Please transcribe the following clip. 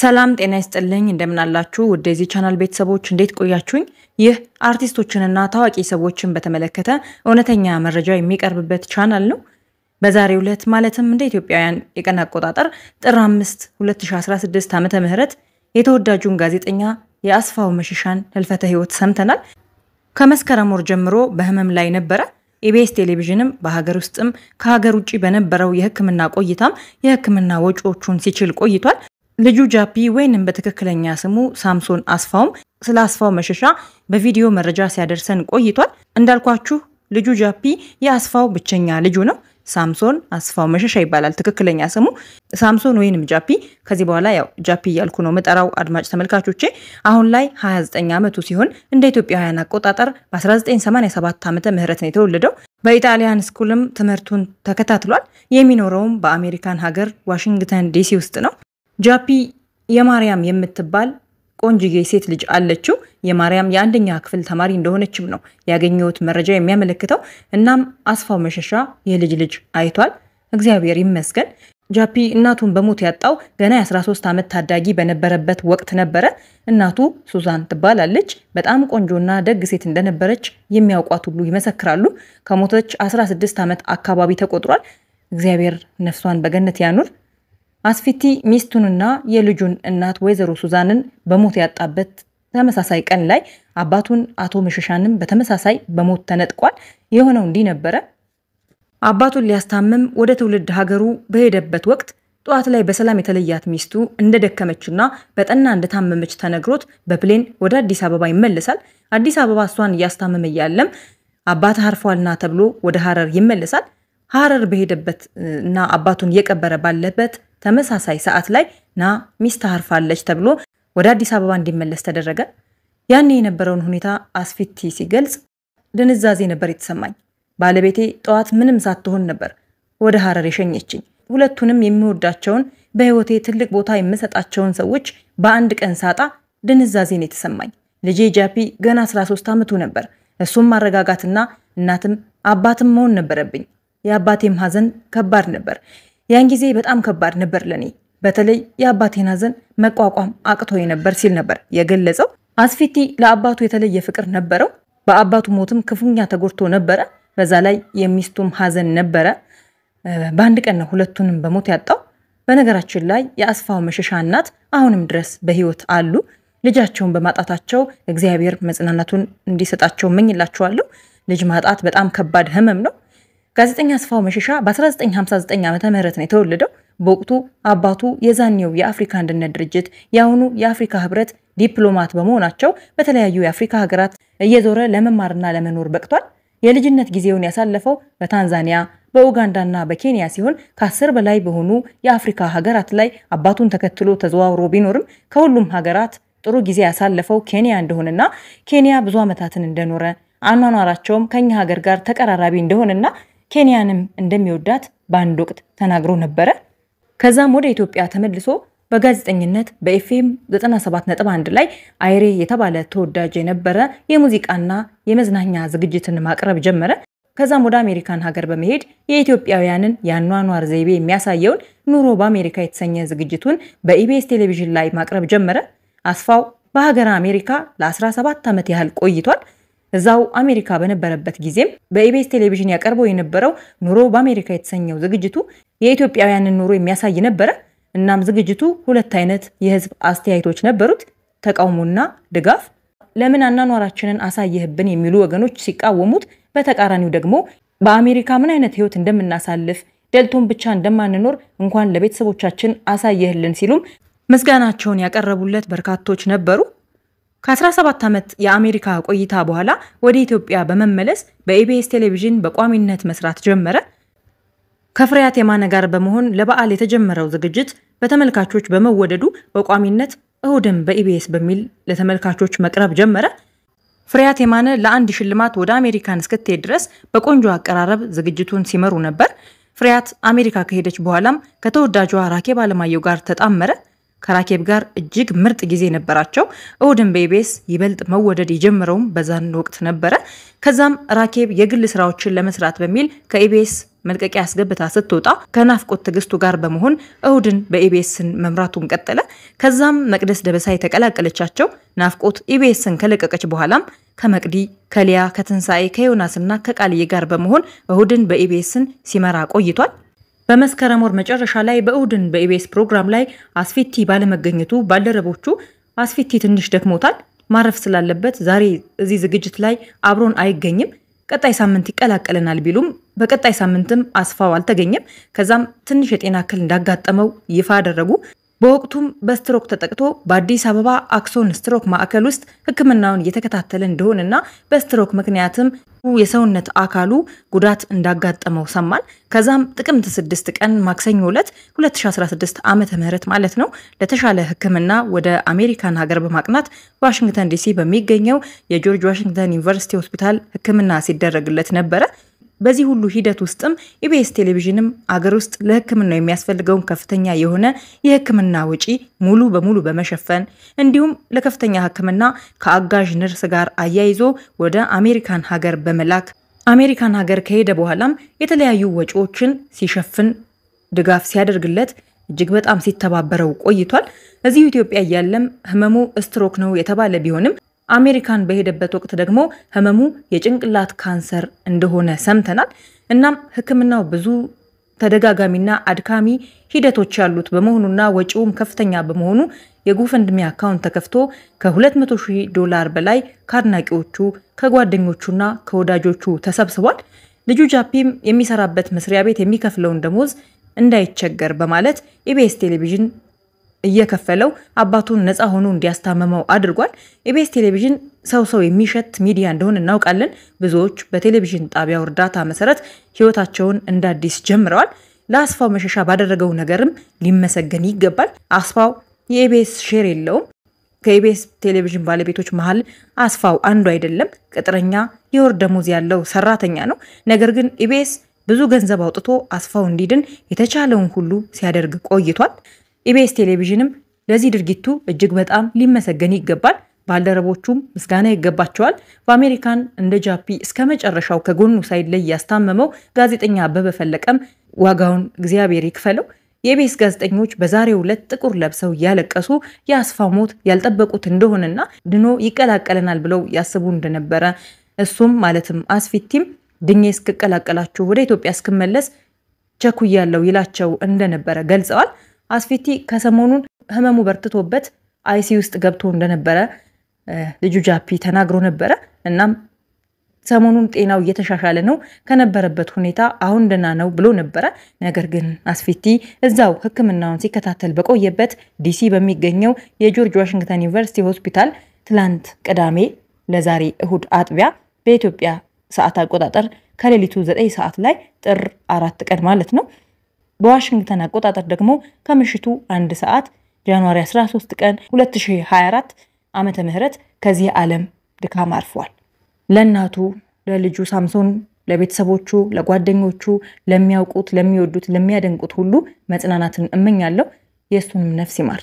ሰላም ጤና ይስጥልኝ። እንደምናላችሁ ውድ የዚህ ቻናል ቤተሰቦች እንዴት ቆያችሁኝ? ይህ አርቲስቶችንና ታዋቂ ሰዎችን በተመለከተ እውነተኛ መረጃ የሚቀርብበት ቻናል ነው። በዛሬው ዕለት ማለትም እንደ ኢትዮጵያውያን የቀን አቆጣጠር ጥር 5 2016 ዓመተ ምህረት የተወዳጁን ጋዜጠኛ የአስፋው መሸሻን ህልፈተ ህይወት ሰምተናል። ከመስከረም ወር ጀምሮ በህመም ላይ ነበረ። ኢቢኤስ ቴሌቪዥንም በሀገር ውስጥም ከሀገር ውጭ በነበረው የህክምና ቆይታም የህክምና ወጪዎቹን ሲችል ቆይቷል። ልጁ ጃፒ ወይንም በትክክለኛ ስሙ ሳምሶን አስፋውም ስለ አስፋው መሸሻ በቪዲዮ መረጃ ሲያደርሰን ቆይቷል። እንዳልኳችሁ ልጁ ጃፒ የአስፋው ብቸኛ ልጁ ነው። ሳምሶን አስፋው መሸሻ ይባላል ትክክለኛ ስሙ። ሳምሶን ወይንም ጃፒ ከዚህ በኋላ ያው ጃፒ እያልኩ ነው መጠራው አድማጭ ተመልካቾቼ። አሁን ላይ 29 ዓመቱ ሲሆን እንደ ኢትዮጵያውያን አቆጣጠር በ1987 ዓመተ ምህረት ነው የተወለደው። በኢጣሊያን ስኩልም ትምህርቱን ተከታትሏል። የሚኖረውም በአሜሪካን ሀገር ዋሽንግተን ዲሲ ውስጥ ነው። ጃፒ የማርያም የምትባል ቆንጅዬ ሴት ልጅ አለችው። የማርያም የአንደኛ ክፍል ተማሪ እንደሆነችም ነው ያገኘሁት መረጃ የሚያመለክተው። እናም አስፋው መሸሻ የልጅ ልጅ አይቷል። እግዚአብሔር ይመስገን። ጃፒ እናቱን በሞት ያጣው ገና የ13 ዓመት ታዳጊ በነበረበት ወቅት ነበረ። እናቱ ሱዛን ትባላለች። በጣም ቆንጆና ደግ ሴት እንደነበረች የሚያውቋት ሁሉ ይመሰክራሉ። ከሞተች 16 ዓመት አካባቢ ተቆጥሯል። እግዚአብሔር ነፍሷን በገነት ያኑር። አስፊቲ ሚስቱንና የልጁን እናት ወይዘሮ ሱዛንን በሞት ያጣበት ተመሳሳይ ቀን ላይ አባቱን አቶ መሸሻንም በተመሳሳይ በሞት ተነጥቋል። የሆነው እንዲህ ነበረ። አባቱን ሊያስታምም ወደ ትውልድ ሀገሩ በሄደበት ወቅት ጠዋት ላይ በሰላም የተለያት ሚስቱ እንደደከመችና በጠና እንደታመመች ተነግሮት በፕሌን ወደ አዲስ አበባ ይመለሳል። አዲስ አበባ እሷን እያስታመመ እያለም አባት አርፏልና ተብሎ ወደ ሀረር ይመለሳል። ሀረር በሄደበት እና አባቱን እየቀበረ ባለበት ተመሳሳይ ሰዓት ላይ ና ሚስት አርፋለች ተብሎ ወደ አዲስ አበባ እንዲመለስ ተደረገ። ያኔ የነበረውን ሁኔታ አስፊቲ ሲገልጽ ድንዛዜ ነበር የተሰማኝ። ባለቤቴ ጠዋት ምንም ሳትሆን ነበር ወደ ሀረር የሸኘችኝ። ሁለቱንም የሚወዳቸውን በህይወቴ ትልቅ ቦታ የምሰጣቸውን ሰዎች በአንድ ቀን ሳጣ ድንዛዜ ነው የተሰማኝ። ልጄ ጃፒ ገና 13 ዓመቱ ነበር። እሱም ማረጋጋትና እናትም አባትም መሆን ነበረብኝ። የአባቴም ሀዘን ከባድ ነበር። ያን ጊዜ በጣም ከባድ ነበር ለኔ። በተለይ የአባቴን ሀዘን መቋቋም አቅቶ ነበር ሲል ነበር የገለጸው። አስፊቲ ለአባቱ የተለየ ፍቅር ነበረው። በአባቱ ሞትም ክፉኛ ተጎድቶ ነበረ። በዛ ላይ የሚስቱም ሀዘን ነበረ። በአንድ ቀን ነው ሁለቱንም በሞት ያጣው። በነገራችን ላይ የአስፋው መሸሻ እናት አሁንም ድረስ በህይወት አሉ። ልጃቸውን በማጣታቸው እግዚአብሔር መጽናናቱን እንዲሰጣቸው እመኝላቸዋለሁ። ልጅ ማጣት በጣም ከባድ ህመም ነው። ጋዜጠኛ አስፋው መሸሻ በ1959 ዓ ም ነው የተወለደው። በወቅቱ አባቱ የዛኔው የአፍሪካ አንድነት ድርጅት የአሁኑ የአፍሪካ ህብረት ዲፕሎማት በመሆናቸው በተለያዩ የአፍሪካ ሀገራት እየዞረ ለመማርና ለመኖር በቅቷል። የልጅነት ጊዜውን ያሳለፈው በታንዛኒያ በኡጋንዳና በኬንያ ሲሆን ከአስር በላይ በሆኑ የአፍሪካ ሀገራት ላይ አባቱን ተከትሎ ተዘዋውሮ ቢኖርም ከሁሉም ሀገራት ጥሩ ጊዜ ያሳለፈው ኬንያ እንደሆነና ኬንያ ብዙ ዓመታትን እንደኖረ አኗኗራቸውም ከኛ ሀገር ጋር ተቀራራቢ እንደሆነና ኬንያንም እንደሚወዳት በአንድ ወቅት ተናግሮ ነበረ። ከዛም ወደ ኢትዮጵያ ተመልሶ በጋዜጠኝነት በኤፍኤም 97.1 ላይ አይሬ የተባለ ተወዳጅ የነበረ የሙዚቃና የመዝናኛ ዝግጅትን ማቅረብ ጀመረ። ከዛም ወደ አሜሪካን ሀገር በመሄድ የኢትዮጵያውያንን የአኗኗር ዘይቤ የሚያሳየውን ኑሮ በአሜሪካ የተሰኘ ዝግጅቱን በኢቢኤስ ቴሌቪዥን ላይ ማቅረብ ጀመረ። አስፋው በሀገር አሜሪካ ለ17 ዓመት ያህል ቆይቷል። እዛው አሜሪካ በነበረበት ጊዜም በኢቤስ ቴሌቪዥን ያቀርበው የነበረው ኑሮ በአሜሪካ የተሰኘው ዝግጅቱ የኢትዮጵያውያንን ኑሮ የሚያሳይ ነበረ። እናም ዝግጅቱ ሁለት አይነት የህዝብ አስተያየቶች ነበሩት፣ ተቃውሞና ድጋፍ። ለምን አናኗራችንን አሳየህብን የሚሉ ወገኖች ሲቃወሙት፣ በተቃራኒው ደግሞ በአሜሪካ ምን አይነት ህይወት እንደምናሳልፍ ደልቶን ብቻ እንደማንኖር እንኳን ለቤተሰቦቻችን አሳየህልን ሲሉም ምስጋናቸውን ያቀረቡለት በርካቶች ነበሩ። ከ17 ዓመት የአሜሪካ ቆይታ በኋላ ወደ ኢትዮጵያ በመመለስ በኢቢኤስ ቴሌቪዥን በቋሚነት መስራት ጀመረ። ከፍሬያት የማነ ጋር በመሆን ለበዓል የተጀመረው ዝግጅት በተመልካቾች በመወደዱ በቋሚነት እሁድም በኢቢኤስ በሚል ለተመልካቾች መቅረብ ጀመረ። ፍሬያት የማነ ለአንድ ሽልማት ወደ አሜሪካን እስክትሄድ ድረስ በቆንጆ አቀራረብ ዝግጅቱን ሲመሩ ነበር። ፍሬያት አሜሪካ ከሄደች በኋላም ከተወዳጇ ራኬብ አለማየሁ ጋር ተጣመረ። ከራኬብ ጋር እጅግ ምርጥ ጊዜ ነበራቸው። እሁድን በኢቢኤስ ይበልጥ መወደድ የጀመረውም በዛን ወቅት ነበረ። ከዛም ራኬብ የግል ስራዎችን ለመስራት በሚል ከኢቢኤስ መልቀቂያ አስገብታ ስትወጣ ከናፍቆት ትግስቱ ጋር በመሆን እሁድን በኢቢኤስን መምራቱን ቀጠለ። ከዛም መቅደስ ደበሳ የተቀላቀለቻቸው ናፍቆት ኢቢኤስን ከለቀቀች በኋላም ከመቅዲ፣ ከሊያ፣ ከትንሣኤ፣ ከዮናስና ከቃልዬ ጋር በመሆን እሁድን በኢቢኤስን ሲመራ ቆይቷል። በመስከረም ወር መጨረሻ ላይ በእሁድን በኢቢኤስ ፕሮግራም ላይ አስፊቲ ባለመገኘቱ ባልደረቦቹ አስፊቲ ትንሽ ደክሞታል፣ ማረፍ ስላለበት ዛሬ እዚህ ዝግጅት ላይ አብሮን አይገኝም፣ ቀጣይ ሳምንት ይቀላቀለናል ቢሉም በቀጣይ ሳምንትም አስፋው አልተገኘም። ከዛም ትንሽ የጤና እክል እንዳጋጠመው ይፋ አደረጉ። በወቅቱም በስትሮክ ተጠቅቶ በአዲስ አበባ አክሶን ስትሮክ ማዕከል ውስጥ ሕክምናውን እየተከታተለ እንደሆነና በስትሮክ ምክንያትም የሰውነት አካሉ ጉዳት እንዳጋጠመው ሰማን። ከዛም ጥቅምት 6 ቀን ማክሰኞ ዕለት 2016 ዓመተ ምህረት ማለት ነው ለተሻለ ህክምና ወደ አሜሪካን ሀገር በማቅናት ዋሽንግተን ዲሲ በሚገኘው የጆርጅ ዋሽንግተን ዩኒቨርሲቲ ሆስፒታል ህክምና ሲደረግለት ነበረ። በዚህ ሁሉ ሂደት ውስጥም ኢቢኤስ ቴሌቪዥንም አገር ውስጥ ለሕክምናው የሚያስፈልገውን ከፍተኛ የሆነ የሕክምና ወጪ ሙሉ በሙሉ በመሸፈን እንዲሁም ለከፍተኛ ሕክምና ከአጋዥ ነርስ ጋር አያይዞ ወደ አሜሪካን ሀገር በመላክ አሜሪካን ሀገር ከሄደ በኋላም የተለያዩ ወጪዎችን ሲሸፍን ድጋፍ ሲያደርግለት እጅግ በጣም ሲተባበረው ቆይቷል። እዚሁ ኢትዮጵያ እያለም ህመሙ ስትሮክ ነው የተባለ ቢሆንም አሜሪካን በሄደበት ወቅት ደግሞ ህመሙ የጭንቅላት ካንሰር እንደሆነ ሰምተናል። እናም ህክምናው ብዙ ተደጋጋሚና አድካሚ ሂደቶች ያሉት በመሆኑና ወጪውም ከፍተኛ በመሆኑ የጉፈንድሚ አካውንት ተከፍቶ ከ200 ሺህ ዶላር በላይ ከአድናቂዎቹ ከጓደኞቹና ከወዳጆቹ ተሰብስቧል። ልጁ ጃፒም የሚሰራበት መስሪያ ቤት የሚከፍለውን ደሞዝ እንዳይቸገር በማለት ኢቢኤስ ቴሌቪዥን እየከፈለው አባቱን ነፃ ሆኖ እንዲያስታመመው አድርጓል። ኢቢኤስ ቴሌቪዥን ሰው ሰው የሚሸት ሚዲያ እንደሆነ እናውቃለን። ብዙዎች በቴሌቪዥን ጣቢያው እርዳታ መሰረት ህይወታቸውን እንደ አዲስ ጀምረዋል። ለአስፋው መሸሻ ባደረገው ነገርም ሊመሰገን ይገባል። አስፋው የኢቢኤስ ሼር የለውም። ከኢቢኤስ ቴሌቪዥን ባለቤቶች መሀል አስፋው አንዱ አይደለም። ቅጥረኛ የወር ደሞዝ ያለው ሰራተኛ ነው። ነገር ግን ኢቢኤስ ብዙ ገንዘብ አውጥቶ አስፋው እንዲድን የተቻለውን ሁሉ ሲያደርግ ቆይቷል። ኢቢኤስ ቴሌቪዥንም ለዚህ ድርጊቱ እጅግ በጣም ሊመሰገን ይገባል። ባልደረቦቹም ምስጋና ይገባቸዋል። በአሜሪካን እንደ ጃፒ እስከ መጨረሻው ከጎኑ ሳይለይ ያስታመመው ጋዜጠኛ አበበ ፈለቀም ዋጋውን እግዚአብሔር ይክፈለው። የኢቢኤስ ጋዜጠኞች በዛሬው ዕለት ጥቁር ለብሰው እያለቀሱ የአስፋ ሞት ያልጠበቁት እንደሆነና ድኖ ይቀላቀለናል ብለው ያስቡ እንደነበረ እሱም ማለትም አስፊቲም ድኜ እስክቀላቀላችሁ ወደ ኢትዮጵያ እስክመለስ ቸኩያለው ይላቸው እንደነበረ ገልጸዋል። አስፌቲ ከሰሞኑን ህመሙ በርትቶበት አይሲ ውስጥ ገብቶ እንደነበረ ልጁ ጃፒ ተናግሮ ነበረ። እናም ሰሞኑን ጤናው እየተሻሻለ ነው፣ ከነበረበት ሁኔታ አሁን ደህና ነው ብሎ ነበረ። ነገር ግን አስፌቲ እዛው ህክምናውን ሲከታተል በቆየበት ዲሲ በሚገኘው የጆርጅ ዋሽንግተን ዩኒቨርሲቲ ሆስፒታል ትላንት ቅዳሜ ለዛሬ እሁድ አጥቢያ በኢትዮጵያ ሰዓት አቆጣጠር ከሌሊቱ 9 ሰዓት ላይ ጥር አራት ቀን ማለት ነው በዋሽንግተን አቆጣጠር ደግሞ ከምሽቱ አንድ ሰዓት ጃንዋሪ 13 ቀን 2024 ዓመተ ምህረት ከዚህ ዓለም ድካም አርፏል። ለእናቱ ለልጁ ሳምሶን፣ ለቤተሰቦቹ፣ ለጓደኞቹ፣ ለሚያውቁት፣ ለሚወዱት፣ ለሚያደንቁት ሁሉ መጽናናትን እመኛለሁ። የእሱንም ነፍስ ይማር።